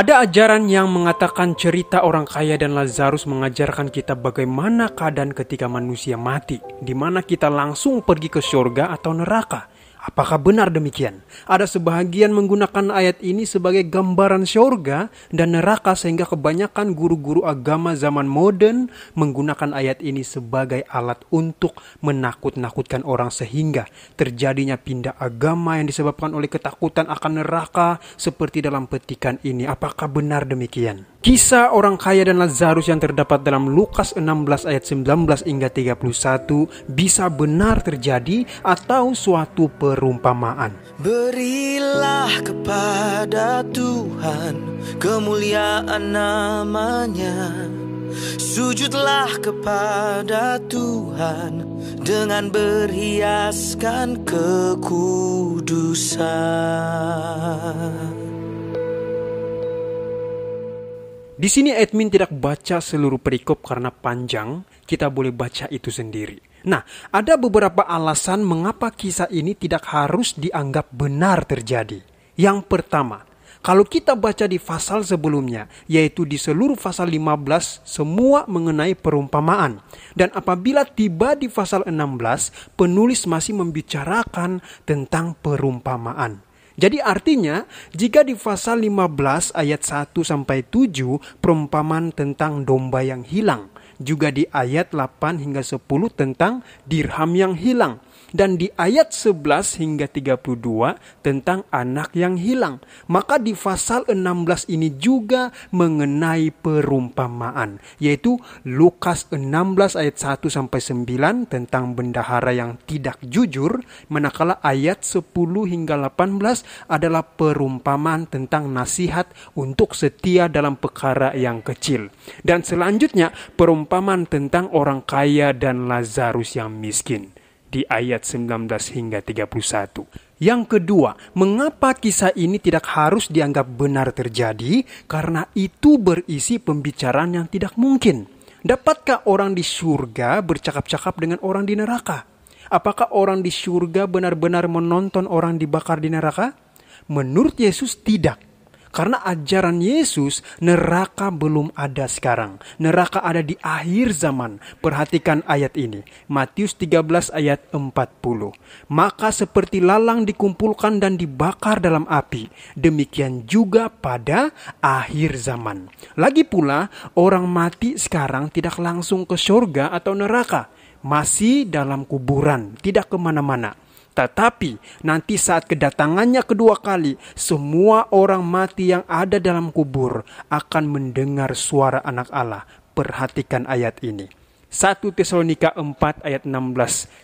Ada ajaran yang mengatakan cerita orang kaya dan Lazarus mengajarkan kita bagaimana keadaan ketika manusia mati, di mana kita langsung pergi ke surga atau neraka. Apakah benar demikian? Ada sebahagian menggunakan ayat ini sebagai gambaran syurga dan neraka sehingga kebanyakan guru-guru agama zaman modern menggunakan ayat ini sebagai alat untuk menakut-nakutkan orang sehingga terjadinya pindah agama yang disebabkan oleh ketakutan akan neraka seperti dalam petikan ini. Apakah benar demikian? Kisah orang kaya dan Lazarus yang terdapat dalam Lukas 16 ayat 19 hingga 31 bisa benar terjadi atau suatu perumpamaan. Berilah kepada Tuhan kemuliaan namanya. Sujudlah kepada Tuhan dengan berhiaskan kekudusan. Di sini admin tidak baca seluruh perikop karena panjang, kita boleh baca itu sendiri. Nah, ada beberapa alasan mengapa kisah ini tidak harus dianggap benar terjadi. Yang pertama, kalau kita baca di pasal sebelumnya, yaitu di seluruh pasal 15, semua mengenai perumpamaan. Dan apabila tiba di pasal 16, penulis masih membicarakan tentang perumpamaan. Jadi artinya, jika di pasal 15 ayat 1 sampai 7 perumpamaan tentang domba yang hilang – juga di ayat 8 hingga 10 tentang dirham yang hilang dan di ayat 11 hingga 32 tentang anak yang hilang. Maka di pasal 16 ini juga mengenai perumpamaan, yaitu Lukas 16 ayat 1 sampai 9 tentang bendahara yang tidak jujur, manakala ayat 10 hingga 18 adalah perumpamaan tentang nasihat untuk setia dalam perkara yang kecil. Dan selanjutnya perumpamaan perumpamaan tentang orang kaya dan Lazarus yang miskin di ayat 19 hingga 31. Yang kedua, mengapa kisah ini tidak harus dianggap benar terjadi? Karena itu berisi pembicaraan yang tidak mungkin. Dapatkah orang di surga bercakap-cakap dengan orang di neraka? Apakah orang di surga benar-benar menonton orang dibakar di neraka? Menurut Yesus, tidak karena ajaran Yesus, neraka belum ada sekarang. Neraka ada di akhir zaman. Perhatikan ayat ini. Matius 13 ayat 40. Maka seperti lalang dikumpulkan dan dibakar dalam api, demikian juga pada akhir zaman. Lagi pula, orang mati sekarang tidak langsung ke surga atau neraka. Masih dalam kuburan, tidak kemana-mana tetapi nanti saat kedatangannya kedua kali, semua orang mati yang ada dalam kubur akan mendengar suara anak Allah. Perhatikan ayat ini. 1 Tesalonika 4 ayat 16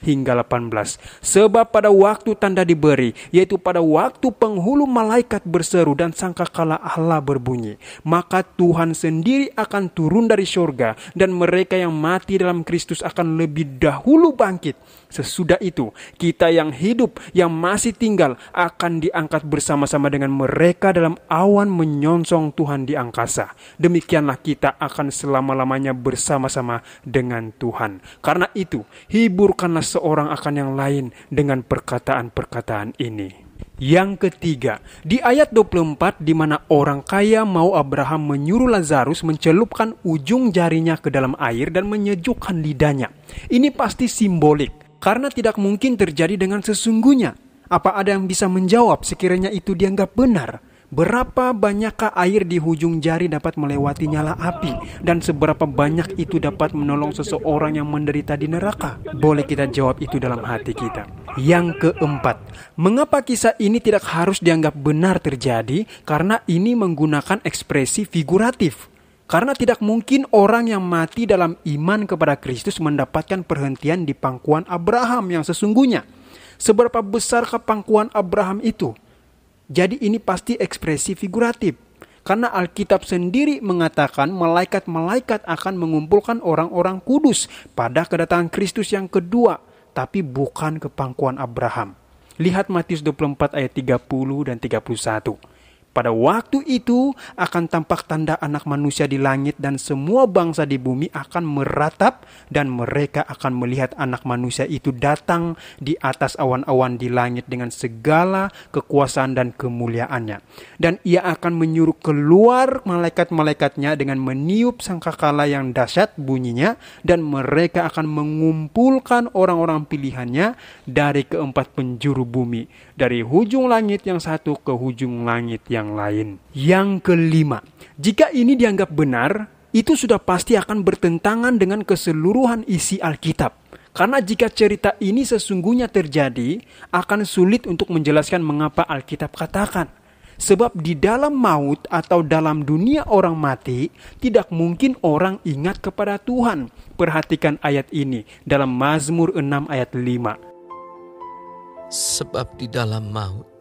hingga 18. Sebab pada waktu tanda diberi, yaitu pada waktu penghulu malaikat berseru dan sangkakala Allah berbunyi, maka Tuhan sendiri akan turun dari syurga dan mereka yang mati dalam Kristus akan lebih dahulu bangkit Sesudah itu, kita yang hidup, yang masih tinggal, akan diangkat bersama-sama dengan mereka dalam awan menyongsong Tuhan di angkasa. Demikianlah kita akan selama-lamanya bersama-sama dengan Tuhan. Karena itu, hiburkanlah seorang akan yang lain dengan perkataan-perkataan ini. Yang ketiga, di ayat 24 di mana orang kaya mau Abraham menyuruh Lazarus mencelupkan ujung jarinya ke dalam air dan menyejukkan lidahnya. Ini pasti simbolik karena tidak mungkin terjadi dengan sesungguhnya. Apa ada yang bisa menjawab sekiranya itu dianggap benar? Berapa banyakkah air di hujung jari dapat melewati nyala api dan seberapa banyak itu dapat menolong seseorang yang menderita di neraka? Boleh kita jawab itu dalam hati kita. Yang keempat, mengapa kisah ini tidak harus dianggap benar terjadi karena ini menggunakan ekspresi figuratif. Karena tidak mungkin orang yang mati dalam iman kepada Kristus mendapatkan perhentian di pangkuan Abraham yang sesungguhnya. Seberapa besar kepangkuan Abraham itu? Jadi ini pasti ekspresi figuratif. Karena Alkitab sendiri mengatakan malaikat-malaikat akan mengumpulkan orang-orang kudus pada kedatangan Kristus yang kedua, tapi bukan kepangkuan Abraham. Lihat Matius 24 ayat 30 dan 31. Pada waktu itu akan tampak tanda anak manusia di langit dan semua bangsa di bumi akan meratap dan mereka akan melihat anak manusia itu datang di atas awan-awan di langit dengan segala kekuasaan dan kemuliaannya. Dan ia akan menyuruh keluar malaikat-malaikatnya dengan meniup sangkakala yang dahsyat bunyinya dan mereka akan mengumpulkan orang-orang pilihannya dari keempat penjuru bumi, dari hujung langit yang satu ke hujung langit yang orang lain. Yang kelima, jika ini dianggap benar, itu sudah pasti akan bertentangan dengan keseluruhan isi Alkitab. Karena jika cerita ini sesungguhnya terjadi, akan sulit untuk menjelaskan mengapa Alkitab katakan. Sebab di dalam maut atau dalam dunia orang mati, tidak mungkin orang ingat kepada Tuhan. Perhatikan ayat ini dalam Mazmur 6 ayat 5. Sebab di dalam maut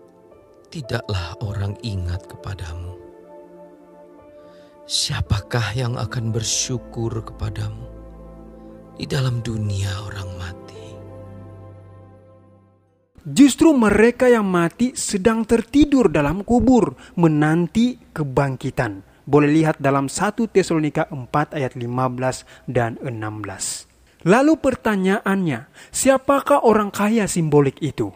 tidaklah orang ingat kepadamu. Siapakah yang akan bersyukur kepadamu di dalam dunia orang mati? Justru mereka yang mati sedang tertidur dalam kubur menanti kebangkitan. Boleh lihat dalam 1 Tesalonika 4 ayat 15 dan 16. Lalu pertanyaannya, siapakah orang kaya simbolik itu?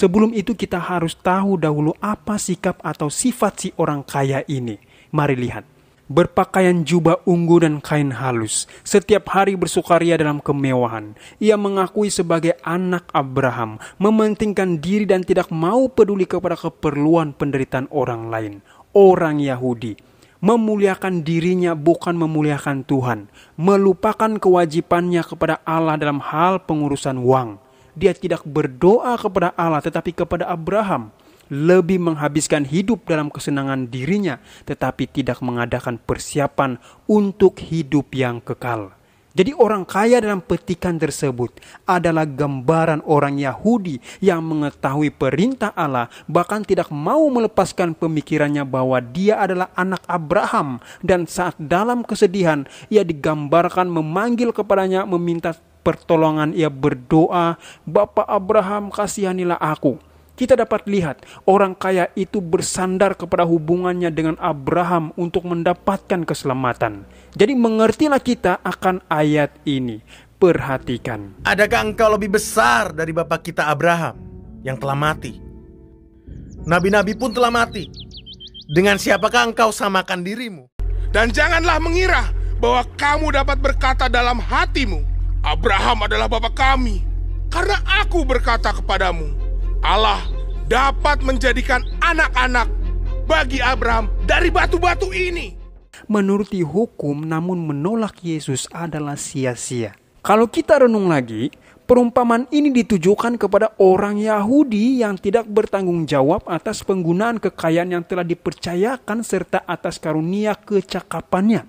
Sebelum itu kita harus tahu dahulu apa sikap atau sifat si orang kaya ini. Mari lihat. Berpakaian jubah ungu dan kain halus, setiap hari bersukaria dalam kemewahan. Ia mengakui sebagai anak Abraham, mementingkan diri dan tidak mau peduli kepada keperluan penderitaan orang lain, orang Yahudi memuliakan dirinya bukan memuliakan Tuhan, melupakan kewajibannya kepada Allah dalam hal pengurusan uang dia tidak berdoa kepada Allah tetapi kepada Abraham lebih menghabiskan hidup dalam kesenangan dirinya, tetapi tidak mengadakan persiapan untuk hidup yang kekal. Jadi, orang kaya dalam petikan tersebut adalah gambaran orang Yahudi yang mengetahui perintah Allah, bahkan tidak mau melepaskan pemikirannya bahwa dia adalah anak Abraham, dan saat dalam kesedihan ia digambarkan memanggil kepadanya, meminta pertolongan, ia berdoa, Bapak Abraham kasihanilah aku. Kita dapat lihat orang kaya itu bersandar kepada hubungannya dengan Abraham untuk mendapatkan keselamatan. Jadi mengertilah kita akan ayat ini. Perhatikan. Adakah engkau lebih besar dari bapak kita Abraham yang telah mati? Nabi-nabi pun telah mati. Dengan siapakah engkau samakan dirimu? Dan janganlah mengira bahwa kamu dapat berkata dalam hatimu, Abraham adalah bapa kami. Karena aku berkata kepadamu, Allah dapat menjadikan anak-anak bagi Abraham dari batu-batu ini. Menuruti hukum namun menolak Yesus adalah sia-sia. Kalau kita renung lagi, Perumpamaan ini ditujukan kepada orang Yahudi yang tidak bertanggung jawab atas penggunaan kekayaan yang telah dipercayakan serta atas karunia kecakapannya.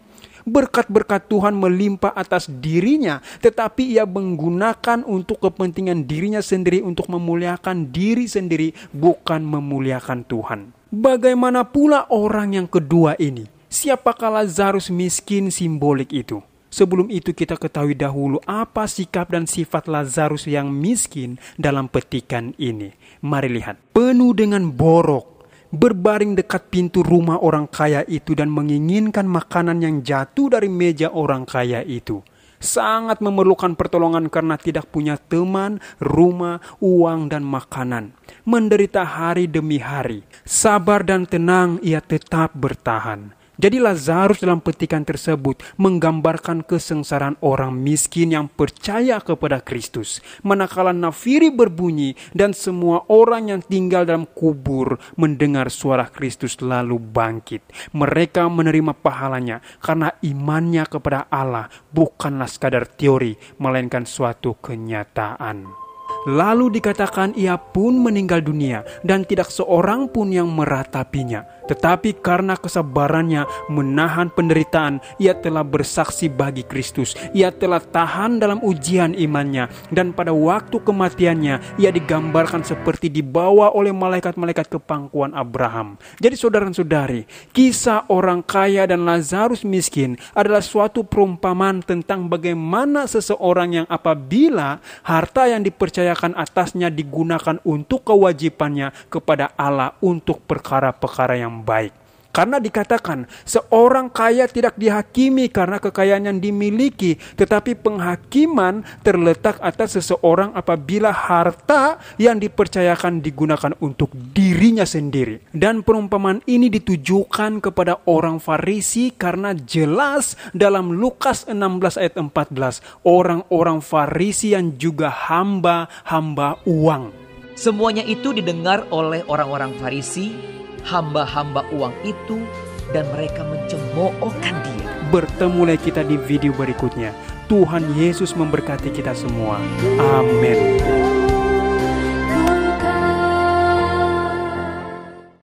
Berkat-berkat Tuhan melimpah atas dirinya, tetapi ia menggunakan untuk kepentingan dirinya sendiri untuk memuliakan diri sendiri, bukan memuliakan Tuhan. Bagaimana pula orang yang kedua ini? Siapakah Lazarus miskin simbolik itu? Sebelum itu kita ketahui dahulu apa sikap dan sifat Lazarus yang miskin dalam petikan ini. Mari lihat. Penuh dengan borok, berbaring dekat pintu rumah orang kaya itu dan menginginkan makanan yang jatuh dari meja orang kaya itu. Sangat memerlukan pertolongan karena tidak punya teman, rumah, uang, dan makanan. Menderita hari demi hari, sabar dan tenang, ia tetap bertahan jadi Lazarus dalam petikan tersebut menggambarkan kesengsaraan orang miskin yang percaya kepada Kristus. Manakala nafiri berbunyi dan semua orang yang tinggal dalam kubur mendengar suara Kristus lalu bangkit. Mereka menerima pahalanya karena imannya kepada Allah bukanlah sekadar teori melainkan suatu kenyataan. Lalu dikatakan ia pun meninggal dunia dan tidak seorang pun yang meratapinya. Tetapi karena kesabarannya menahan penderitaan, ia telah bersaksi bagi Kristus. Ia telah tahan dalam ujian imannya dan pada waktu kematiannya ia digambarkan seperti dibawa oleh malaikat-malaikat ke pangkuan Abraham. Jadi saudara-saudari, kisah orang kaya dan Lazarus miskin adalah suatu perumpamaan tentang bagaimana seseorang yang apabila harta yang dipercaya dipercayakan atasnya digunakan untuk kewajibannya kepada Allah untuk perkara-perkara yang baik. Karena dikatakan seorang kaya tidak dihakimi karena kekayaan yang dimiliki, tetapi penghakiman terletak atas seseorang apabila harta yang dipercayakan digunakan untuk dirinya sendiri. Dan perumpamaan ini ditujukan kepada orang Farisi karena jelas dalam Lukas 16 ayat 14, orang-orang Farisi yang juga hamba-hamba uang. Semuanya itu didengar oleh orang-orang Farisi hamba-hamba uang itu dan mereka mencemoohkan dia. Bertemu lagi kita di video berikutnya. Tuhan Yesus memberkati kita semua. Amin.